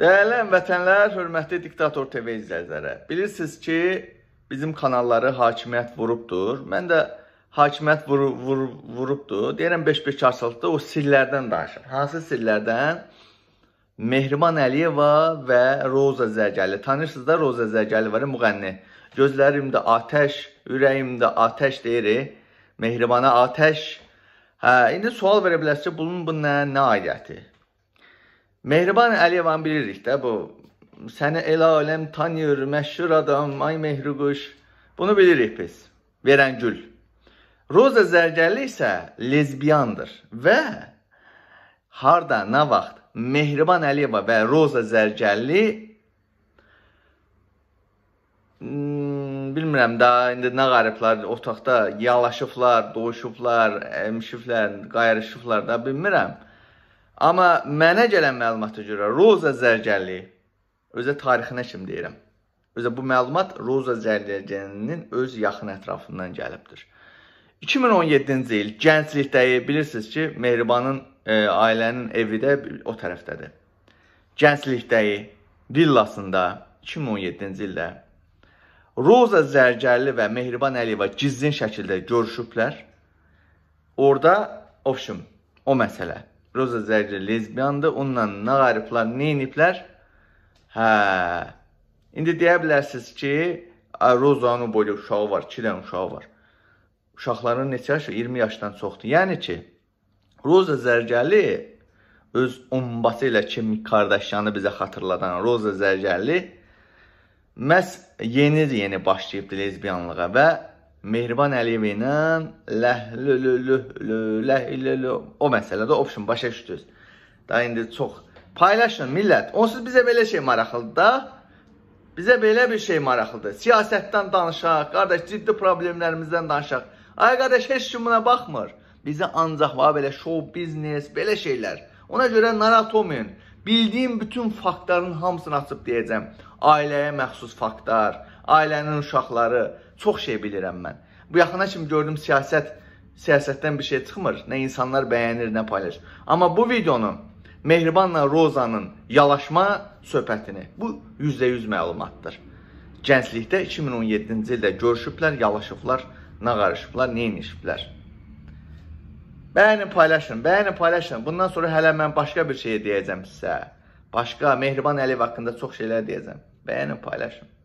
Dəyərli vətənlər, hörmətli Diktator TV izləyiciləri, bilirsiniz ki, bizim kanalları hakimiyyət vurubdur. Mən də hakimiyyət vur, vur, vurubdur. Deyirəm 5-5 açılıqda o sillərdən danışım. Hansı sillərdən? Mehriban Əliyeva və Roza Zərgəli. Tanırsınız da Roza Zərgəli var, müğənni. Gözlərimdə atəş, ürəyimdə atəş deyir. Mehribana atəş. Hə, indi sual verə bilərsiniz ki, bunun bu nə, nə aidiyyəti? Mehriban Əliyevanı bilirik də bu. Səni el aləm tanıyır, məşhur adam, ay mehriquş. Bunu bilirik biz. Verən Gül. Roza Zərgərli isə lezbiyandır və harda, nə vaxt Mehriban Əliyeva və Roza Zərgərli hmm, bilmirəm də indi nə qariblər otaqda yalaşıblar, doğuşublar, əmişiblər, qayarışıblar da bilmirəm. Amma mənə gələn məlumata görə Roza Zərgərli özə tarixinə kim deyirəm. Özə bu məlumat Roza Zərgərlinin öz yaxın ətrafından gəlibdir. 2017-ci il gənclikdəyi bilirsiniz ki, Mehribanın e, ailənin evi də o tərəfdədir. Gənclikdəyi villasında 2017-ci ildə Roza Zərgərli və Mehriban Əliyeva gizlin şəkildə görüşüblər. Orda, ofşum, o məsələ. Roza Zerce lezbiyandı. Onunla nə ayrıblar, nə ediblər? Hə. İndi deyə bilərsiniz ki, Rozanın belə uşağı var, 2 dənə uşağı var. Uşaqların neçə yaşı? 20 yaşdan çoxdur. Yəni ki, Roza Zərgəli öz umbası ilə kimi Kardashianı bizə xatırladan Roza Zərgəli məhz yeni-yeni başlayıbdı lezbiyanlığa və Mehriban Əliyev ilə ləhlülülühlü o məsələdə option başa düşdünüz. Da indi çox paylaşın millət. Onsuz bizə belə şey maraqlıdır da. Bizə belə bir şey maraqlıdır. Siyasətdən danışaq, qardaş ciddi problemlərimizdən danışaq. Ay qardaş heç kim buna baxmır. Bizə ancaq var belə show biznes, belə şeylər. Ona görə narahat olmayın. Bildiyim bütün faktların hamısını açıb deyəcəm. Ailəyə məxsus faktlar, ailənin uşaqları, Çox şey bilirəm mən. Bu yaxına kimi gördüm siyasət, siyasətdən bir şey çıxmır. Nə insanlar bəyənir, nə paylaşır. Amma bu videonu Mehribanla Rozanın yalaşma söhbətini, bu %100 məlumatdır. Gənclikdə 2017-ci ildə görüşüblər, yalaşıblar, nə qarışıblar, neyin işiblər. Bəyənin, paylaşın, bəyənin, paylaşın. Bundan sonra hələ mən başqa bir şey deyəcəm sizə. Başqa Mehriban Əliyev haqqında çox şeylər deyəcəm. Bəyənin, paylaşın.